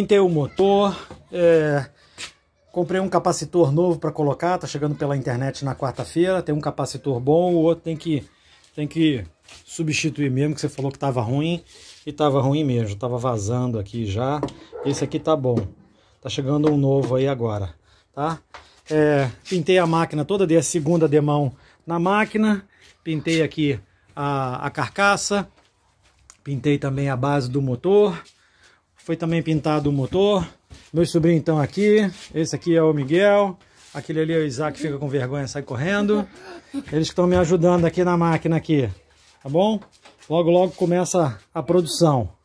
pintei o motor, é, comprei um capacitor novo para colocar, tá chegando pela internet na quarta-feira, tem um capacitor bom, o outro tem que, tem que substituir mesmo, que você falou que tava ruim, e tava ruim mesmo, tava vazando aqui já, esse aqui tá bom, tá chegando um novo aí agora, tá? É, pintei a máquina toda, dei a segunda demão na máquina, pintei aqui a, a carcaça, pintei também a base do motor, foi também pintado o motor. Meu sobrinho então aqui. Esse aqui é o Miguel. Aquele ali é o Isaac, fica com vergonha, sai correndo. Eles estão me ajudando aqui na máquina aqui, tá bom? Logo, logo começa a produção.